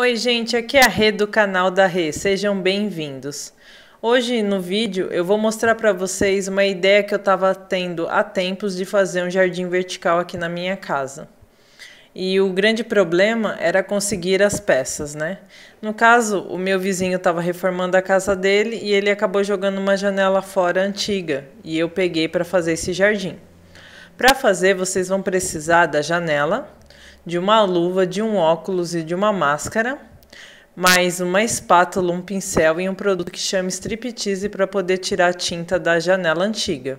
Oi, gente, aqui é a Rê do canal da Rê, sejam bem-vindos. Hoje no vídeo eu vou mostrar para vocês uma ideia que eu estava tendo há tempos de fazer um jardim vertical aqui na minha casa. E o grande problema era conseguir as peças, né? No caso, o meu vizinho estava reformando a casa dele e ele acabou jogando uma janela fora antiga e eu peguei para fazer esse jardim. Para fazer, vocês vão precisar da janela, de uma luva, de um óculos e de uma máscara, mais uma espátula, um pincel e um produto que chama striptease para poder tirar a tinta da janela antiga.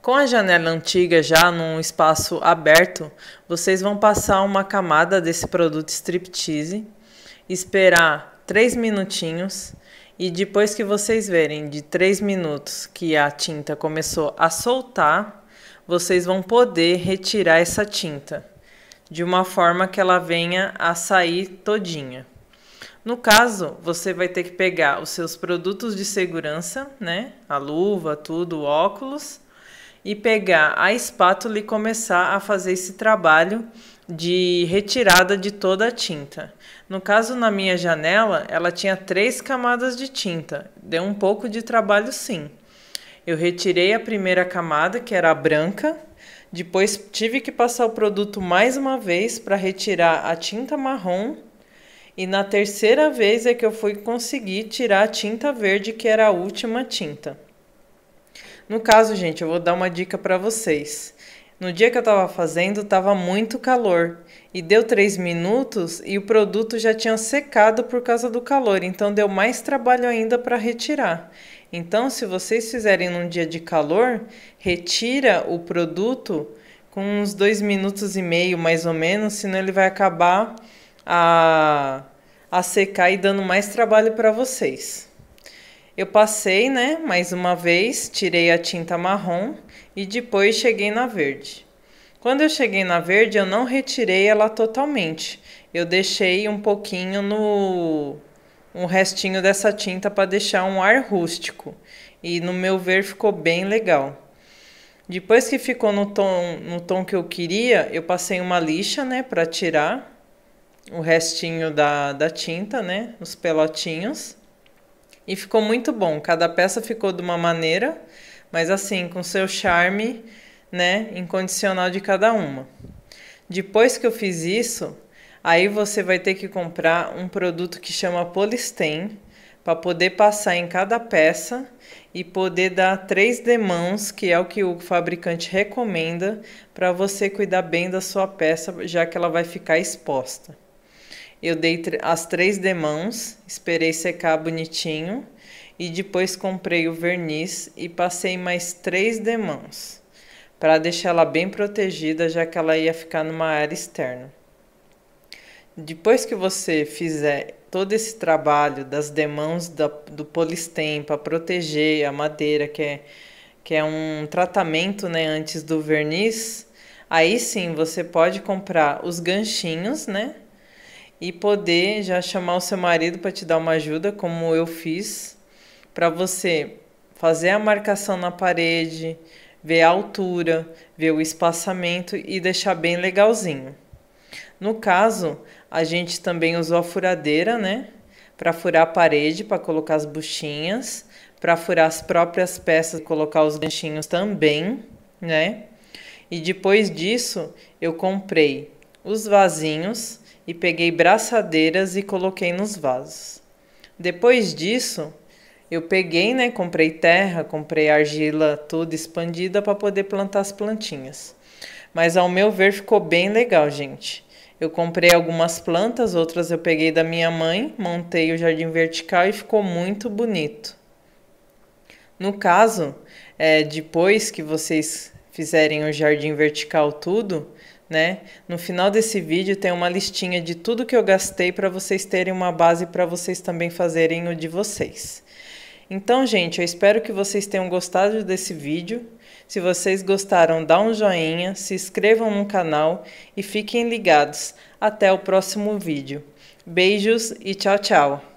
Com a janela antiga já num espaço aberto, vocês vão passar uma camada desse produto striptease, esperar 3 minutinhos e depois que vocês verem de 3 minutos que a tinta começou a soltar, vocês vão poder retirar essa tinta de uma forma que ela venha a sair todinha. No caso, você vai ter que pegar os seus produtos de segurança, né? A luva, tudo, óculos e pegar a espátula e começar a fazer esse trabalho de retirada de toda a tinta. No caso, na minha janela, ela tinha três camadas de tinta, deu um pouco de trabalho sim. Eu retirei a primeira camada, que era a branca, depois tive que passar o produto mais uma vez para retirar a tinta marrom. E na terceira vez é que eu fui conseguir tirar a tinta verde, que era a última tinta. No caso, gente, eu vou dar uma dica para vocês. No dia que eu estava fazendo, estava muito calor e deu 3 minutos e o produto já tinha secado por causa do calor, então deu mais trabalho ainda para retirar. Então, se vocês fizerem num dia de calor, retira o produto com uns 2 minutos e meio mais ou menos, senão ele vai acabar a, a secar e dando mais trabalho para vocês. Eu passei, né, mais uma vez, tirei a tinta marrom e depois cheguei na verde. Quando eu cheguei na verde, eu não retirei ela totalmente. Eu deixei um pouquinho no um restinho dessa tinta para deixar um ar rústico. E no meu ver ficou bem legal. Depois que ficou no tom, no tom que eu queria, eu passei uma lixa, né, para tirar o restinho da, da tinta, né, os pelotinhos. E ficou muito bom. Cada peça ficou de uma maneira, mas assim, com seu charme, né, incondicional de cada uma. Depois que eu fiz isso, aí você vai ter que comprar um produto que chama Polistem para poder passar em cada peça e poder dar três demãos, que é o que o fabricante recomenda para você cuidar bem da sua peça, já que ela vai ficar exposta. Eu dei as três demãos, esperei secar bonitinho e depois comprei o verniz e passei mais três demãos para deixar ela bem protegida, já que ela ia ficar numa área externa. Depois que você fizer todo esse trabalho das demãos da, do polistem para proteger a madeira, que é, que é um tratamento né, antes do verniz, aí sim você pode comprar os ganchinhos, né? e poder já chamar o seu marido para te dar uma ajuda, como eu fiz, para você fazer a marcação na parede, ver a altura, ver o espaçamento e deixar bem legalzinho. No caso, a gente também usou a furadeira, né? Para furar a parede, para colocar as buchinhas, para furar as próprias peças, colocar os ganchinhos também, né? E depois disso, eu comprei os vasinhos e peguei braçadeiras e coloquei nos vasos. Depois disso, eu peguei, né, comprei terra, comprei argila toda expandida para poder plantar as plantinhas. Mas ao meu ver ficou bem legal, gente. Eu comprei algumas plantas, outras eu peguei da minha mãe, montei o jardim vertical e ficou muito bonito. No caso, é, depois que vocês fizerem o jardim vertical tudo, né? No final desse vídeo tem uma listinha de tudo que eu gastei para vocês terem uma base para vocês também fazerem o de vocês. Então, gente, eu espero que vocês tenham gostado desse vídeo. Se vocês gostaram, dá um joinha, se inscrevam no canal e fiquem ligados. Até o próximo vídeo. Beijos e tchau, tchau!